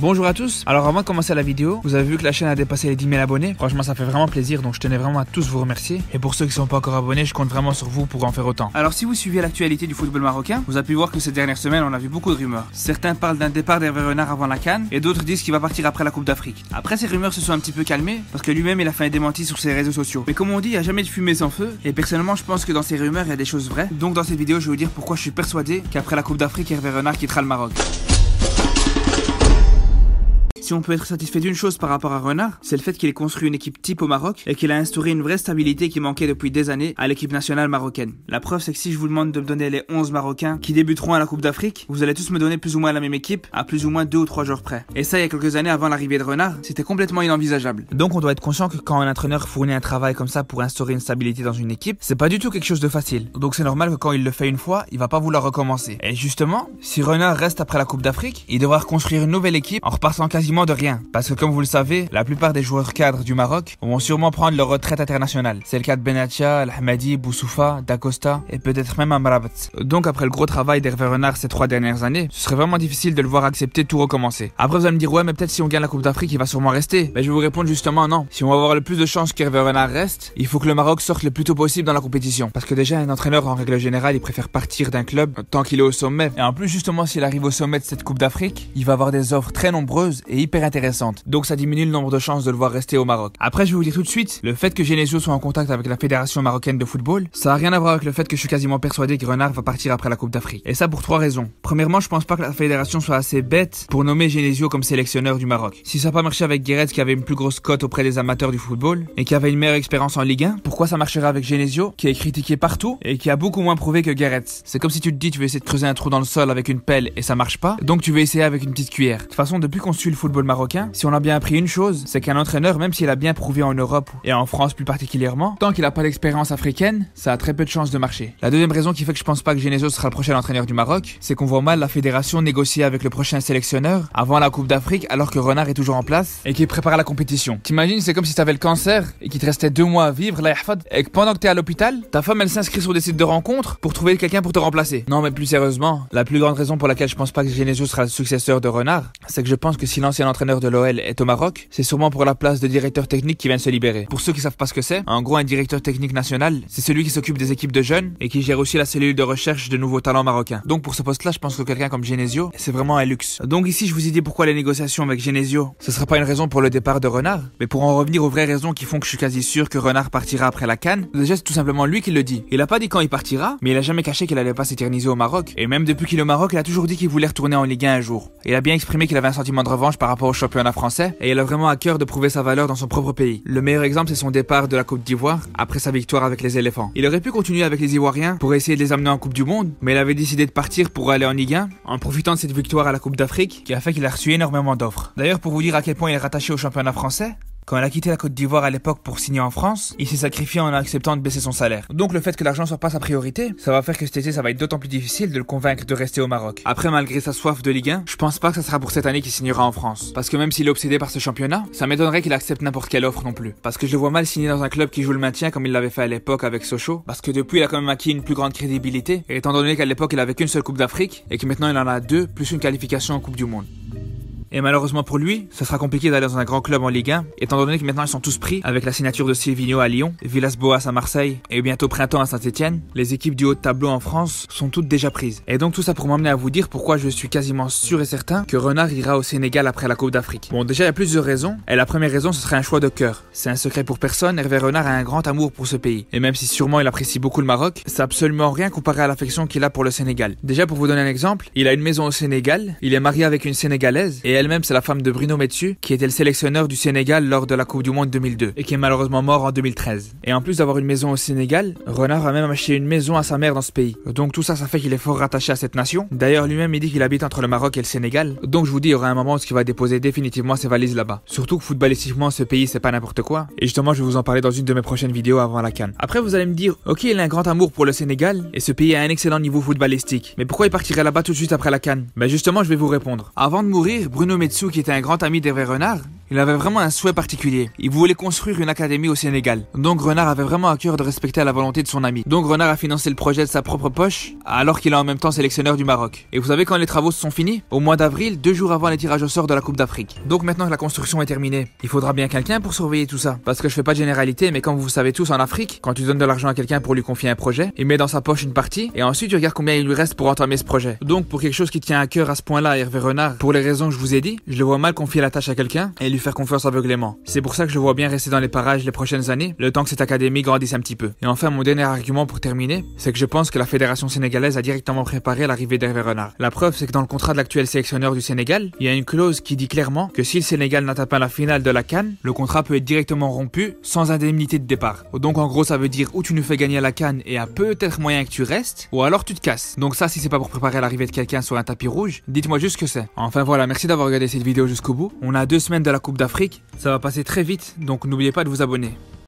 Bonjour à tous. Alors avant de commencer la vidéo, vous avez vu que la chaîne a dépassé les 10 000 abonnés. Franchement, ça fait vraiment plaisir, donc je tenais vraiment à tous vous remercier. Et pour ceux qui ne sont pas encore abonnés, je compte vraiment sur vous pour en faire autant. Alors si vous suivez l'actualité du football marocain, vous avez pu voir que ces dernières semaines, on a vu beaucoup de rumeurs. Certains parlent d'un départ d'Hervé Renard avant la Cannes, et d'autres disent qu'il va partir après la Coupe d'Afrique. Après, ces rumeurs se sont un petit peu calmées, parce que lui-même, il a fait un démenti sur ses réseaux sociaux. Mais comme on dit, il n'y a jamais de fumée sans feu, et personnellement, je pense que dans ces rumeurs, il y a des choses vraies. Donc dans cette vidéo, je vais vous dire pourquoi je suis persuadé qu'après la Coupe d'Afrique, Hervé Renard quittera le Maroc on peut être satisfait d'une chose par rapport à Renard, c'est le fait qu'il ait construit une équipe type au Maroc et qu'il a instauré une vraie stabilité qui manquait depuis des années à l'équipe nationale marocaine. La preuve, c'est que si je vous demande de me donner les 11 Marocains qui débuteront à la Coupe d'Afrique, vous allez tous me donner plus ou moins la même équipe à plus ou moins deux ou trois jours près. Et ça, il y a quelques années avant l'arrivée de Renard, c'était complètement inenvisageable. Donc on doit être conscient que quand un entraîneur fournit un travail comme ça pour instaurer une stabilité dans une équipe, c'est pas du tout quelque chose de facile. Donc c'est normal que quand il le fait une fois, il va pas vouloir recommencer. Et justement, si Renard reste après la Coupe d'Afrique, il devra reconstruire une nouvelle équipe en repartant quasiment de rien, parce que comme vous le savez, la plupart des joueurs cadres du Maroc vont sûrement prendre leur retraite internationale. C'est le cas de Benatia, Al-Hamadi, Boussoufa, Dacosta et peut-être même Amrabat. Donc après le gros travail d'Hervé Renard ces trois dernières années, ce serait vraiment difficile de le voir accepter tout recommencer. Après vous allez me dire ouais mais peut-être si on gagne la Coupe d'Afrique il va sûrement rester. Mais je vais vous répondre justement non. Si on va avoir le plus de chances qu'Hervé Renard reste, il faut que le Maroc sorte le plus tôt possible dans la compétition. Parce que déjà un entraîneur en règle générale il préfère partir d'un club tant qu'il est au sommet. Et en plus justement s'il arrive au sommet de cette Coupe d'Afrique, il va avoir des offres très nombreuses et intéressante. Donc ça diminue le nombre de chances de le voir rester au Maroc. Après, je vais vous dire tout de suite, le fait que Genesio soit en contact avec la Fédération marocaine de football, ça a rien à voir avec le fait que je suis quasiment persuadé que Renard va partir après la Coupe d'Afrique. Et ça pour trois raisons. Premièrement, je pense pas que la fédération soit assez bête pour nommer Genesio comme sélectionneur du Maroc. Si ça pas marché avec Guéret qui avait une plus grosse cote auprès des amateurs du football et qui avait une meilleure expérience en Ligue 1, pourquoi ça marchera avec Genesio qui est critiqué partout et qui a beaucoup moins prouvé que Guéret C'est comme si tu te dis tu veux essayer de creuser un trou dans le sol avec une pelle et ça marche pas, donc tu veux essayer avec une petite cuillère. De toute façon, depuis qu'on suit le football marocain, si on a bien appris une chose, c'est qu'un entraîneur, même s'il a bien prouvé en Europe et en France plus particulièrement, tant qu'il n'a pas d'expérience africaine, ça a très peu de chances de marcher. La deuxième raison qui fait que je pense pas que Genesio sera le prochain entraîneur du Maroc, c'est qu'on voit mal la fédération négocier avec le prochain sélectionneur avant la Coupe d'Afrique alors que Renard est toujours en place et qu'il prépare la compétition. T'imagines, c'est comme si t'avais le cancer et qu'il te restait deux mois à vivre, la et que pendant que t'es à l'hôpital, ta femme elle s'inscrit sur des sites de rencontres pour trouver quelqu'un pour te remplacer. Non mais plus sérieusement, la plus grande raison pour laquelle je pense pas que Genesio sera le successeur de Renard, c'est que je pense que si l'ancien entraîneur de l'OL est au Maroc, c'est sûrement pour la place de directeur technique qui vient de se libérer. Pour ceux qui savent pas ce que c'est, en gros, un directeur technique national, c'est celui qui s'occupe des équipes de jeunes et qui gère aussi la cellule de recherche de nouveaux talents marocains. Donc pour ce poste-là, je pense que quelqu'un comme Genesio, c'est vraiment un luxe. Donc ici, je vous ai dit pourquoi les négociations avec Genesio, ce sera pas une raison pour le départ de Renard, mais pour en revenir aux vraies raisons qui font que je suis quasi sûr que Renard partira après la canne. Déjà, c'est tout simplement lui qui le dit. Il a pas dit quand il partira, mais il a jamais caché qu'il allait pas s'éterniser au Maroc. Et même depuis qu'il est au Maroc, il a toujours dit qu'il voulait retourner en Ligue 1 un jour. Il a bien exprimé qu'il avait un sentiment de revanche par rapport au championnat français et il a vraiment à cœur de prouver sa valeur dans son propre pays. Le meilleur exemple, c'est son départ de la Coupe d'Ivoire après sa victoire avec les éléphants. Il aurait pu continuer avec les Ivoiriens pour essayer de les amener en Coupe du Monde, mais il avait décidé de partir pour aller en Ligue en profitant de cette victoire à la Coupe d'Afrique qui a fait qu'il a reçu énormément d'offres. D'ailleurs, pour vous dire à quel point il est rattaché au championnat français, quand elle a quitté la Côte d'Ivoire à l'époque pour signer en France, il s'est sacrifié en acceptant de baisser son salaire. Donc le fait que l'argent soit pas sa priorité, ça va faire que cet été ça va être d'autant plus difficile de le convaincre de rester au Maroc. Après malgré sa soif de Ligue 1, je pense pas que ça sera pour cette année qu'il signera en France. Parce que même s'il est obsédé par ce championnat, ça m'étonnerait qu'il accepte n'importe quelle offre non plus. Parce que je le vois mal signer dans un club qui joue le maintien comme il l'avait fait à l'époque avec Sochaux. Parce que depuis il a quand même acquis une plus grande crédibilité, et étant donné qu'à l'époque il avait qu'une seule Coupe d'Afrique, et que maintenant il en a deux, plus une qualification en Coupe du Monde. Et malheureusement pour lui, ce sera compliqué d'aller dans un grand club en Ligue 1, étant donné que maintenant ils sont tous pris avec la signature de Silvino à Lyon, Villas-Boas à Marseille et bientôt Printemps à Saint-Etienne. Les équipes du haut de tableau en France sont toutes déjà prises. Et donc tout ça pour m'amener à vous dire pourquoi je suis quasiment sûr et certain que Renard ira au Sénégal après la Coupe d'Afrique. Bon, déjà il y a plusieurs raisons, et la première raison ce serait un choix de cœur. C'est un secret pour personne, Hervé Renard a un grand amour pour ce pays. Et même si sûrement il apprécie beaucoup le Maroc, c'est absolument rien comparé à l'affection qu'il a pour le Sénégal. Déjà pour vous donner un exemple, il a une maison au Sénégal, il est marié avec une Sénégalaise et elle-même, c'est la femme de Bruno Metsu, qui était le sélectionneur du Sénégal lors de la Coupe du Monde 2002 et qui est malheureusement mort en 2013. Et en plus d'avoir une maison au Sénégal, Renard a même acheté une maison à sa mère dans ce pays. Donc tout ça, ça fait qu'il est fort rattaché à cette nation. D'ailleurs, lui-même, il dit qu'il habite entre le Maroc et le Sénégal. Donc je vous dis, il y aura un moment où il va déposer définitivement ses valises là-bas. Surtout que footballistiquement, ce pays, c'est pas n'importe quoi. Et justement, je vais vous en parler dans une de mes prochaines vidéos avant la Cannes. Après, vous allez me dire, ok, il a un grand amour pour le Sénégal et ce pays a un excellent niveau footballistique. Mais pourquoi il partirait là-bas tout de suite après la Cannes Ben justement, je vais vous répondre. Avant de mourir, Bruno Nometsu qui était un grand ami d'Hervé Renard, il avait vraiment un souhait particulier. Il voulait construire une académie au Sénégal. Donc Renard avait vraiment à cœur de respecter la volonté de son ami. Donc Renard a financé le projet de sa propre poche, alors qu'il est en même temps sélectionneur du Maroc. Et vous savez quand les travaux se sont finis Au mois d'avril, deux jours avant les tirages au sort de la Coupe d'Afrique. Donc maintenant que la construction est terminée, il faudra bien quelqu'un pour surveiller tout ça. Parce que je fais pas de généralité, mais comme vous savez tous en Afrique, quand tu donnes de l'argent à quelqu'un pour lui confier un projet, il met dans sa poche une partie, et ensuite tu regardes combien il lui reste pour entamer ce projet. Donc pour quelque chose qui tient à cœur à ce point-là, Hervé Renard, pour les raisons que je vous ai dit, je le vois mal confier la tâche à quelqu'un et lui faire confiance aveuglément. C'est pour ça que je vois bien rester dans les parages les prochaines années, le temps que cette académie grandisse un petit peu. Et enfin, mon dernier argument pour terminer, c'est que je pense que la fédération sénégalaise a directement préparé l'arrivée d'Hervé Renard. La preuve, c'est que dans le contrat de l'actuel sélectionneur du Sénégal, il y a une clause qui dit clairement que si le Sénégal n'atteint pas la finale de la Cannes, le contrat peut être directement rompu sans indemnité de départ. Donc en gros, ça veut dire ou tu nous fais gagner à la Cannes et à peut-être moyen que tu restes, ou alors tu te casses. Donc ça, si c'est pas pour préparer l'arrivée de quelqu'un sur un tapis rouge, dites-moi juste que c'est. Enfin voilà, merci d'avoir regardé cette vidéo jusqu'au bout. On a deux semaines de la d'Afrique, ça va passer très vite, donc n'oubliez pas de vous abonner.